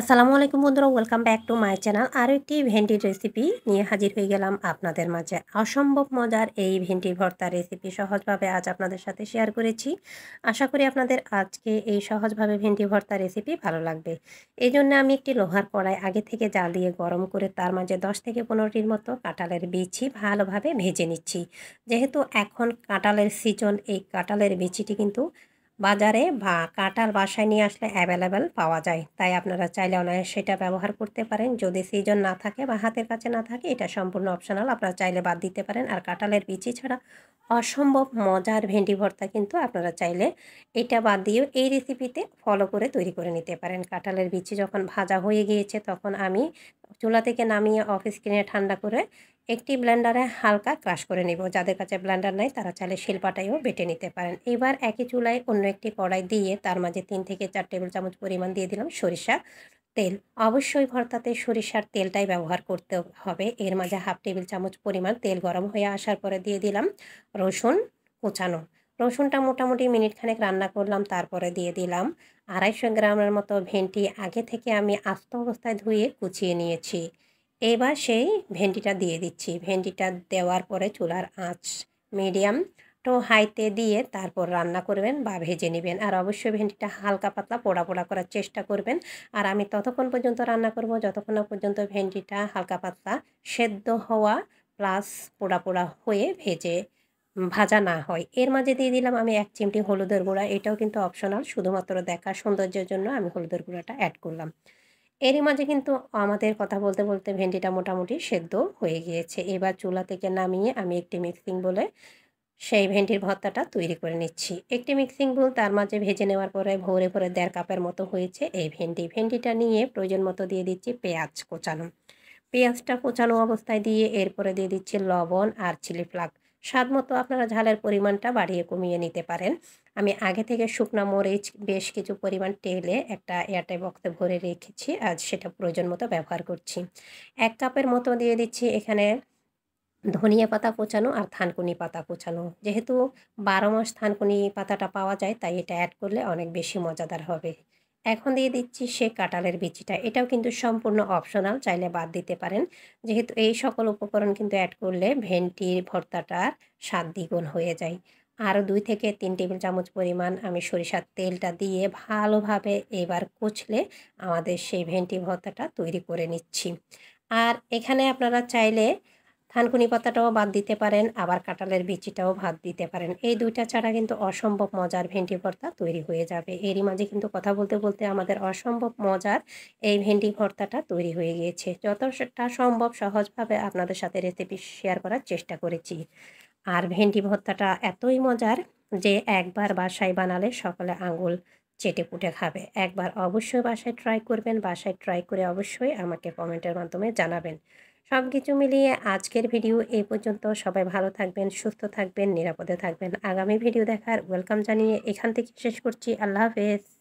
আসসালামু আলাইকুম বন্ধুরা welcome back to my channel আরও একটি ভেন্ডির রেসিপি নিয়ে হাজির হয়ে গেলাম আপনাদের মাঝে অসম্ভব মজার এই ভেন্ডি ভর্তা রেসিপি সহজভাবে আজ আপনাদের সাথে শেয়ার করেছি আশা করি আপনাদের আজকে এই সহজভাবে ভেন্ডি ভর্তা রেসিপি ভালো লাগবে এই জন্য আমি একটি লোহার কড়াই আগে থেকে জাল দিয়ে গরম করে তার মাঝে দশ থেকে পনেরোটির মতো কাঁটালের বিচি ভালোভাবে ভেজে নিচ্ছি যেহেতু এখন কাঁটালের সিজন এই কাঁটালের বিচিটি কিন্তু বাজারে বা কাঁঠাল বাসায় নিয়ে আসলে অ্যাভেলেবেল পাওয়া যায় তাই আপনারা চাইলে অনায়াস সেটা ব্যবহার করতে পারেন যদি সিজন না থাকে বা হাতের কাছে না থাকে এটা সম্পূর্ণ অপশনাল আপনারা চাইলে বাদ দিতে পারেন আর কাঁঠালের বিচি ছাড়া অসম্ভব মজার ভেন্ডি ভর্তা কিন্তু আপনারা চাইলে এটা বাদ দিয়েও এই রেসিপিতে ফলো করে তৈরি করে নিতে পারেন কাঁঠালের বিচি যখন ভাজা হয়ে গিয়েছে তখন আমি চুলা থেকে নামিয়ে অফিস কিনে ঠান্ডা করে একটি ব্ল্যান্ডারে হালকা ক্রাশ করে নেব যাদের কাছে ব্ল্যান্ডার নাই তারা চাইলে শিল্পাটাইও বেটে নিতে পারেন এবার একই চুলায় অন্য একটি কড়াই দিয়ে তার মাঝে তিন থেকে চার টেবিল চামচ পরিমাণ দিয়ে দিলাম সরিষা তেল অবশ্যই ভর্তাতে সরিষার তেলটাই ব্যবহার করতে হবে এর মাঝে হাফ টেবিল চামচ পরিমাণ তেল গরম হয়ে আসার পরে দিয়ে দিলাম রসুন কুচানো রসুনটা মোটামুটি মিনিট খানেক রান্না করলাম তারপরে দিয়ে দিলাম আড়াইশো গ্রামের মতো ভেন্টি আগে থেকে আমি আস্ত অবস্থায় ধুয়ে কুচিয়ে নিয়েছি এবার সেই ভেন্ডিটা দিয়ে দিচ্ছি ভেন্ডিটা দেওয়ার পরে চুলার আঁচ মিডিয়াম টু হাইতে দিয়ে তারপর রান্না করবেন বা ভেজে নেবেন আর অবশ্যই ভেন্ডিটা হালকা পাতলা পোড়া পোড়া করার চেষ্টা করবেন আর আমি ততক্ষণ পর্যন্ত রান্না করব যতক্ষণ না পর্যন্ত ভেন্ডিটা হালকা পাতলা সেদ্ধ হওয়া প্লাস পোড়া পোড়া হয়ে ভেজে ভাজা না হয় এর মাঝে দিয়ে দিলাম আমি এক চিমটি হলুদের গুঁড়া এটাও কিন্তু অপশনাল শুধুমাত্র দেখা সৌন্দর্যের জন্য আমি হলুদের গুঁড়াটা অ্যাড করলাম এরই মাঝে কিন্তু আমাদের কথা বলতে বলতে ভেন্ডিটা মোটামুটি সেদ্ধ হয়ে গিয়েছে এবার চুলা থেকে নামিয়ে আমি একটি মিক্সিং বলে সেই ভেন্ডির ভর্তাটা তৈরি করে নিচ্ছি একটি মিক্সিং বোল তার মাঝে ভেজে নেওয়ার পরে ভোরে ভোরে দেড় কাপের মতো হয়েছে এই ভেন্ডি ভেন্ডিটা নিয়ে প্রয়োজন মতো দিয়ে দিচ্ছি পেঁয়াজ কোচানো পেঁয়াজটা কোচানো অবস্থায় দিয়ে এরপরে দিয়ে দিচ্ছি লবণ আর চিলি ফ্লাক স্বাদ মতো আপনারা ঝালের পরিমাণটা বাড়িয়ে কমিয়ে নিতে পারেন আমি আগে থেকে শুকনো মরিচ বেশ কিছু পরিমাণ তেলে একটা এয়ারটাই বক্সে ভরে রেখেছি আর সেটা প্রয়োজন মতো ব্যবহার করছি এক কাপের মতো দিয়ে দিচ্ছি এখানে ধনিয়া পাতা কোচানো আর থানকুনি পাতা কোচানো যেহেতু বারো মাস থানকুনি পাতাটা পাওয়া যায় তাই এটা অ্যাড করলে অনেক বেশি মজাদার হবে এখন দিয়ে দিচ্ছি সে কাটালের বিচিটা এটাও কিন্তু সম্পূর্ণ অপশনাল চাইলে বাদ দিতে পারেন যেহেতু এই সকল উপকরণ কিন্তু অ্যাড করলে ভেন্টির ভর্তাটার স্বাদ দ্বিগুণ হয়ে যায় আরও দুই থেকে তিন টেবিল চামচ পরিমাণ আমি সরিষার তেলটা দিয়ে ভালোভাবে এবার কুচলে আমাদের সেই ভেন্টি ভর্তাটা তৈরি করে নিচ্ছি আর এখানে আপনারা চাইলে থানকুনি পাতাটাও বাদ দিতে পারেন আবার কাঁটালের বিচিটাও ভাত দিতে পারেন এই দুইটা ছাড়া কিন্তু অসম্ভব মজার ভেন্ডি ভর্তা তৈরি হয়ে যাবে এরই মাঝে কিন্তু কথা বলতে বলতে আমাদের অসম্ভব মজার এই ভেন্ডি ভর্তাটা তৈরি হয়ে গিয়েছে যতটা সম্ভব সহজভাবে আপনাদের সাথে রেসিপি শেয়ার করার চেষ্টা করেছি আর ভেন্ডি ভর্তাটা এতই মজার যে একবার বাসায় বানালে সকলে আঙুল চেটে পুটে খাবে একবার অবশ্যই বাসায় ট্রাই করবেন বাসায় ট্রাই করে অবশ্যই আমাকে কমেন্টের মাধ্যমে জানাবেন সব কিছু মিলিয়ে আজকের ভিডিও এই পর্যন্ত সবাই ভালো থাকবেন সুস্থ থাকবেন নিরাপদে থাকবেন আগামী ভিডিও দেখার ওয়েলকাম জানিয়ে এখান থেকে শেষ করছি আল্লাহ হাফেজ